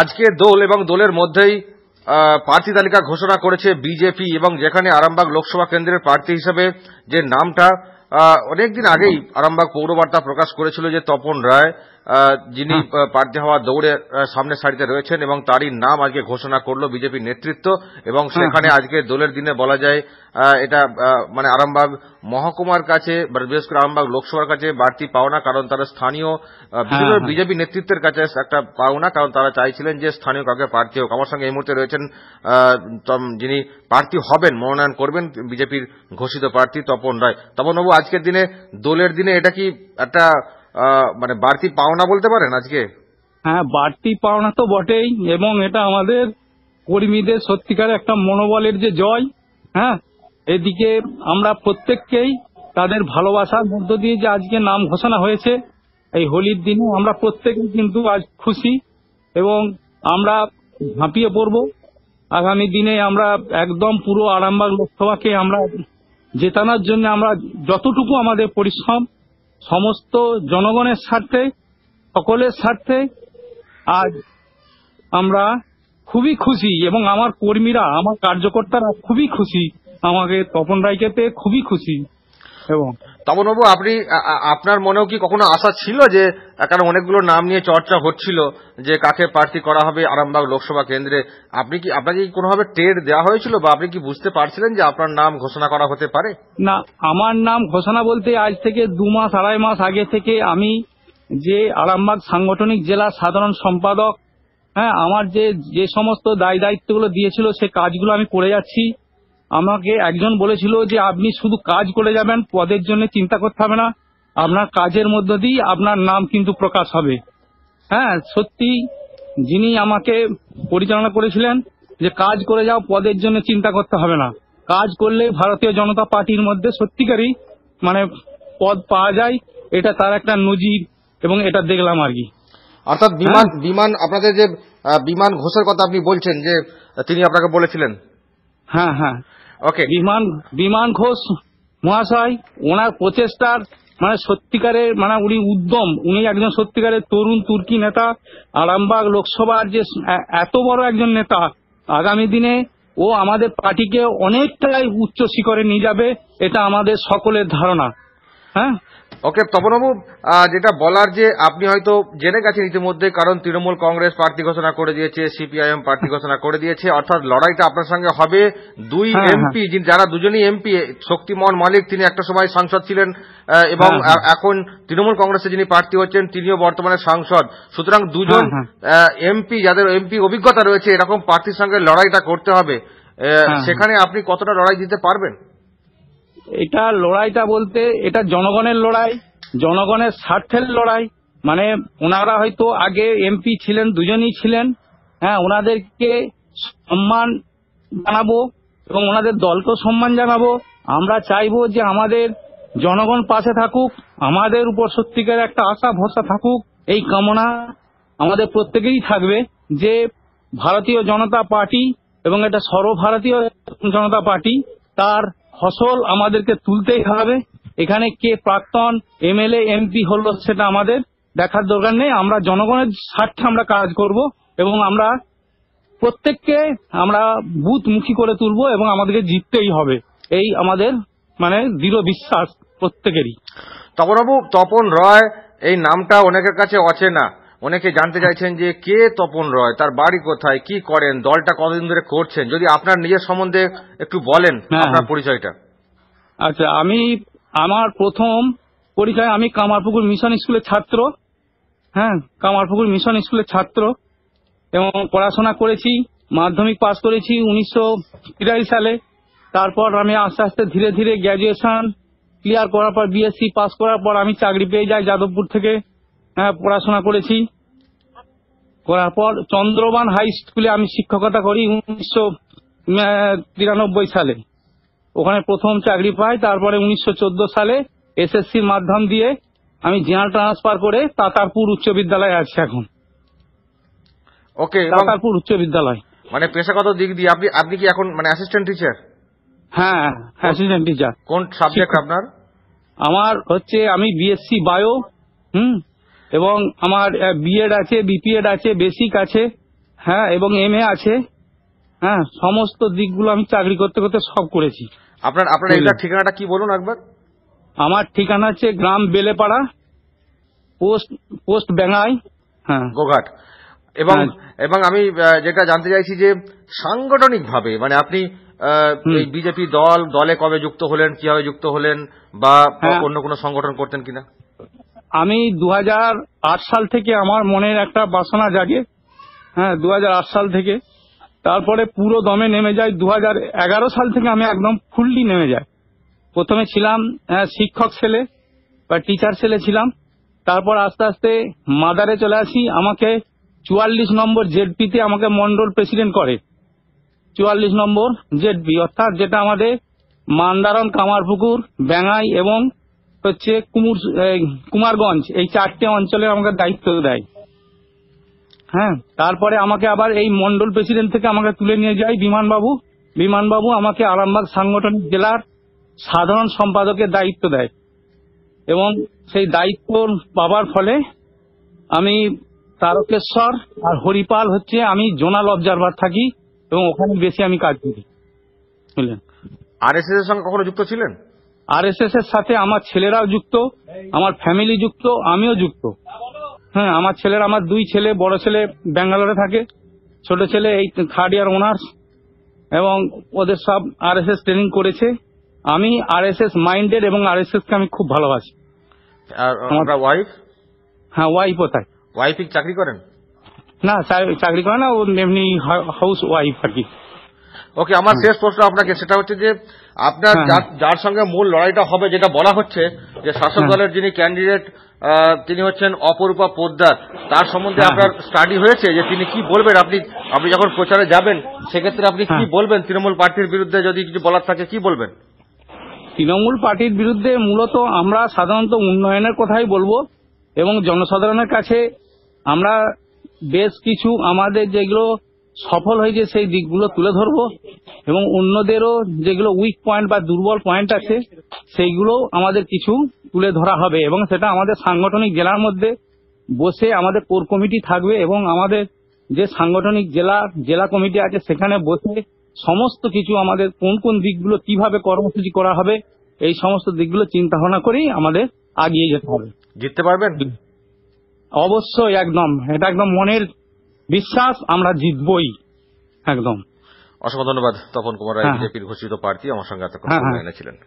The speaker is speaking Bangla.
আজকে দোল এবং দোলের মধ্যেই প্রার্থী তালিকা ঘোষণা করেছে বিজেপি এবং যেখানে আরামবাগ লোকসভা কেন্দ্রের প্রার্থী হিসেবে যে নামটা অনেকদিন আগেই আরামবাগ পৌরবার্তা প্রকাশ করেছিল যে তপন রায় যিনি প্রার্থী হওয়া দৌড়ে সামনের সারিতে রয়েছেন এবং তারই নাম আজকে ঘোষণা করল বিজেপি নেতৃত্ব এবং সেখানে আজকে দোলের দিনে বলা যায় এটা মানে আরামবাগ মহকুমার কাছে বিশেষ করে আরামবাগ লোকসভার কাছে বাড়তি পাওনা কারণ তারা স্থানীয় হ্যাঁ, হ্যাঁ। বিজেপি নেতৃত্বের কাছে একটা পাওনা কারণ তারা চাইছিলেন যে স্থানীয় কাউকে প্রার্থী হোক আমার সঙ্গে এই মুহূর্তে রয়েছেন যিনি প্রার্থী হবেন মনোনয়ন করবেন বিজেপির ঘোষিত প্রার্থী তপন রায় তপনবাবু আজকের দিনে দোলের দিনে এটা কি একটা মানে বাড়তি পাওনা বলতে পারেন আজকে হ্যাঁ বাড়তি পাওনা তো বটেই এবং এটা আমাদের কর্মীদের সত্যিকার একটা মনোবলের যে জয় হ্যাঁ এদিকে আমরা প্রত্যেককেই তাদের ভালোবাসার মধ্য দিয়ে যে আজকে নাম ঘোষণা হয়েছে এই হোলির দিনে আমরা প্রত্যেকে কিন্তু আজ খুশি এবং আমরা ঝাঁপিয়ে পড়ব আগামী দিনে আমরা একদম পুরো আরামবাগ লোকসভাকে আমরা জেতানোর জন্য আমরা যতটুকু আমাদের পরিশ্রম সমস্ত জনগণের স্বার্থে সকলের স্বার্থে আজ আমরা খুবই খুশি এবং আমার কর্মীরা আমার কার্যকর্তারা খুবই খুশি আমাকে তপন রায়কে পেয়ে খুবই খুশি এবং তপনবাবু আপনি আপনার মনেও কি কখনো আশা ছিল যে কারণ অনেকগুলো নাম নিয়ে চর্চা হচ্ছিল যে কাকে প্রার্থী করা হবে আরামবাগ লোকসভা কেন্দ্রে আপনি কি আপনাকে কি কোনোভাবে টেট দেওয়া হয়েছিল বা আপনি কি বুঝতে পারছিলেন যে আপনার নাম ঘোষণা করা হতে পারে না আমার নাম ঘোষণা বলতে আজ থেকে দু মাস আড়াই মাস আগে থেকে আমি যে আরামবাগ সাংগঠনিক জেলা সাধারণ সম্পাদক হ্যাঁ আমার যে যে সমস্ত দায় দায়িত্বগুলো দিয়েছিল সে কাজগুলো আমি করে যাচ্ছি আমাকে একজন বলেছিল যে আপনি শুধু কাজ করে যাবেন পদের জন্য চিন্তা করতে হবে না আপনার কাজের মধ্য দিয়ে আপনার নাম কিন্তু প্রকাশ হবে হ্যাঁ সত্যি যিনি আমাকে পরিচালনা করেছিলেন যে কাজ করে যাও পদের জন্য চিন্তা করতে হবে না কাজ করলে ভারতীয় জনতা পার্টির মধ্যে সত্যিকারই মানে পদ পাওয়া যায় এটা তার একটা নজির এবং এটা দেখলাম আর কি অর্থাৎ বিমান হ্যাঁ। বিমান আপনাদের যে বিমান ঘোষের কথা আপনি বলছেন যে তিনি আপনাকে বলেছিলেন হ্যাঁ হ্যাঁ ওকে বিমান বিমান ঘোষ মহাশয় ওনার প্রচেষ্টার মানে সত্যিকারের মানে উনি উদ্যম উনি একজন সত্যিকারের তরুণ তুর্কি নেতা আরামবাগ লোকসভার যে এত বড় একজন নেতা আগামী দিনে ও আমাদের পার্টিকে অনেকটাই উচ্চ শিখরে নিয়ে যাবে এটা আমাদের সকলের ধারণা হ্যাঁ ওকে তপনবাবু যেটা বলার যে আপনি হয়তো জেনে গেছেন ইতিমধ্যে কারণ তৃণমূল কংগ্রেস প্রার্থী ঘোষণা করে দিয়েছে সিপিআইএম প্রার্থী ঘোষণা করে দিয়েছে অর্থাৎ লড়াইটা আপনার সঙ্গে হবে দুই হ্যাঁ, এমপি হ্যাঁ। যারা দুজনই এমপি শক্তিমোহন মালিক তিনি একটা সময় সাংসদ ছিলেন এবং হ্যাঁ, এখন তৃণমূল কংগ্রেসে যিনি প্রার্থী হচ্ছেন তিনিও বর্তমানে সাংসদ সুতরাং দুজন এমপি যাদের এমপি অভিজ্ঞতা রয়েছে এরকম প্রার্থীর সঙ্গে লড়াইটা করতে হবে সেখানে আপনি কতটা লড়াই দিতে পারবেন এটা লড়াইটা বলতে এটা জনগণের লড়াই জনগণের স্বার্থের লড়াই মানে ওনারা হয়তো আগে এমপি ছিলেন দুজনই ছিলেন হ্যাঁ ওনাদেরকে সম্মান জানাবো এবং ওনাদের দলকেও সম্মান জানাবো আমরা চাইবো যে আমাদের জনগণ পাশে থাকুক আমাদের উপর সত্যিকার একটা আশা ভরসা থাকুক এই কামনা আমাদের প্রত্যেকেরই থাকবে যে ভারতীয় জনতা পার্টি এবং এটা সর্বভারতীয় জনতা পার্টি তার ফসল আমাদেরকে তুলতেই হবে এখানে কে প্রাক্তন এমএলএ এমপি হলো সেটা আমাদের দেখার দরকার নেই আমরা জনগণের স্বার্থে আমরা কাজ করব এবং আমরা প্রত্যেককে আমরা বুথমুখী করে তুলব এবং আমাদেরকে জিততেই হবে এই আমাদের মানে দৃঢ় বিশ্বাস প্রত্যেকেরই তপনবাবু তপন রয় এই নামটা অনেকের কাছে অচেনা অনেকে জানতে চাইছেন যে কে তপন রয় তার বাড়ি কোথায় কি করেন দলটা কতদিন ধরে করছেন যদি আপনার নিজের সম্বন্ধে একটু বলেন হ্যাঁ। আপনার পরিচয়টা আচ্ছা আমি আমার প্রথম পরিচয় আমি কামারপুকুর মিশন স্কুলের ছাত্র হ্যাঁ কামারপুকুর মিশন স্কুলের ছাত্র এবং পড়াশোনা করেছি মাধ্যমিক পাস করেছি উনিশশো সালে তারপর আমি আস্তে আস্তে ধীরে ধীরে গ্র্যাজুয়েশন ক্লিয়ার করার পর বিএসসি পাস করার পর আমি চাকরি পেয়ে যাই যাদবপুর থেকে হ্যাঁ, পড়াশোনা করেছি করার পর চন্দ্রবান হাই স্কুলে আমি শিক্ষকতা করি উনিশশো তিরানব্বই সালে ওখানে প্রথম চাকরি পাই তারপরে উনিশশো সালে এসএসসির মাধ্যম দিয়ে আমি জেনারেল ট্রান্সফার করে তাতারপুর উচ্চ বিদ্যালয়ে আছি এখন ওকে তাতারপুর উচ্চ বিদ্যালয় মানে পেশাগত দিক দিয়ে আপনি আপনি কি এখন মানে অ্যাসিস্ট্যান্ট টিচার হ্যাঁ অ্যাসিস্ট্যান্ট টিচার কোন সাবজেক্ট আপনার আমার হচ্ছে আমি বিএসসি বায়ো হুম এবং আমার বিএড আছে বিপিএড আছে বেসিক আছে হ্যাঁ এবং এম এ আছে হ্যাঁ সমস্ত দিকগুলো আমি চাকরি করতে করতে সব করেছি আপনার আপনার ঠিকানাটা কি বলুন একবার আমার ঠিকানা হচ্ছে গ্রাম বেলেপাড়া পোস্ট পোস্ট বেঙ্গাই হ্যাঁ গোঘাট এবং হ্যাঁ। এবং আমি যেটা জানতে চাইছি যে সাংগঠনিক ভাবে মানে আপনি বিজেপি দল দলে কবে যুক্ত হলেন কিভাবে যুক্ত হলেন বা হ্যাঁ। অন্য কোনো সংগঠন করতেন কিনা আমি দু সাল থেকে আমার মনের একটা বাসনা জাগে হ্যাঁ দু সাল থেকে তারপরে পুরো দমে নেমে যাই দু সাল থেকে আমি একদম ফুললি নেমে যাই প্রথমে ছিলাম হ্যাঁ, শিক্ষক ছেলে বা টিচার ছেলে ছিলাম তারপর আস্তে আস্তে মাদারে চলে আসি আমাকে চুয়াল্লিশ নম্বর জেডপিতে আমাকে মন্ডল প্রেসিডেন্ট করে চুয়াল্লিশ নম্বর জেডপি অর্থাৎ যেটা আমাদের মান্দারন কামারপুকুর ব্যাঙাই এবং হচ্ছে কুমুর কুমারগঞ্জ এই চারটে অঞ্চলে আমাকে দায়িত্ব দেয় হ্যাঁ তারপরে আমাকে আবার এই মন্ডল প্রেসিডেন্ট থেকে আমাকে তুলে নিয়ে যায় বিমানবাবু বিমানবাবু আমাকে আরামবাগ সাংগঠনিক জেলার সাধারণ সম্পাদকের দায়িত্ব দেয় এবং সেই দায়িত্ব পাবার ফলে আমি তারকেশ্বর আর হরিপাল হচ্ছে আমি জোনাল অবজারভার থাকি এবং ওখানে বেশি আমি কাজ করি বুঝলেন আর এস এর সঙ্গে কখনো যুক্ত ছিলেন এস এর সাথে আমার ছেলেরাও যুক্ত আমার ফ্যামিলি যুক্ত আমিও যুক্ত হ্যাঁ আমার ছেলের আমার দুই ছেলে বড় ছেলে ব্যাঙ্গালোরে থাকে ছোট ছেলে এই থার্ড ইয়ার অনার্স এবং ওদের সব এস ট্রেনিং করেছে আমি এস মাইন্ডেড এবং আর এস কে আমি খুব ভালোবাসি আর আমার ওয়াইফ হ্যাঁ ওয়াইফও তাই ওয়াইফ চাকরি করেন না চাকরি করে না ও এমনি হাউস ওয়াইফ আর কি ওকে আমার শেষ প্রশ্ন আপনাকে সেটা হচ্ছে যে আপনার হ্যাঁ, হ্যাঁ। যার সঙ্গে মূল লড়াইটা হবে যেটা বলা হচ্ছে যে শাসক হ্যাঁ। দলের যিনি ক্যান্ডিডেট তিনি হচ্ছেন অপরূপা পোদ্দার তার সম্বন্ধে আপনার স্টাডি হয়েছে যে তিনি কি বলবেন আপনি আপনি যখন প্রচারে যাবেন সেক্ষেত্রে আপনি কি বলবেন তৃণমূল পার্টির বিরুদ্ধে যদি কিছু বলার থাকে কি বলবেন তৃণমূল পার্টির বিরুদ্ধে মূলত আমরা সাধারণত উন্নয়নের কথাই বলবো এবং জনসাধারণের কাছে আমরা বেশ কিছু আমাদের যেগুলো সফল হয়েছে সেই দিকগুলো তুলে ধরবো এবং অন্যদেরও যেগুলো উইক পয়েন্ট বা দুর্বল পয়েন্ট আছে সেইগুলো আমাদের কিছু তুলে ধরা হবে এবং সেটা আমাদের সাংগঠনিক জেলার মধ্যে বসে আমাদের কোর কমিটি থাকবে এবং আমাদের যে সাংগঠনিক জেলা জেলা কমিটি আছে সেখানে বসে সমস্ত কিছু আমাদের কোন কোন দিকগুলো কিভাবে কর্মসূচি করা হবে এই সমস্ত দিকগুলো চিন্তা ভাবনা করেই আমাদের আগিয়ে যেতে হবে জিততে পারবেন অবশ্যই একদম এটা একদম মনের বিশ্বাস আমরা জিতবই একদম অসংখ্য ধন্যবাদ তপন কুমার রায় হ্যাঁ, হ্যাঁ। বিজেপির ঘোষিত প্রার্থী আমার সঙ্গে এতক্ষণ হ্যাঁ,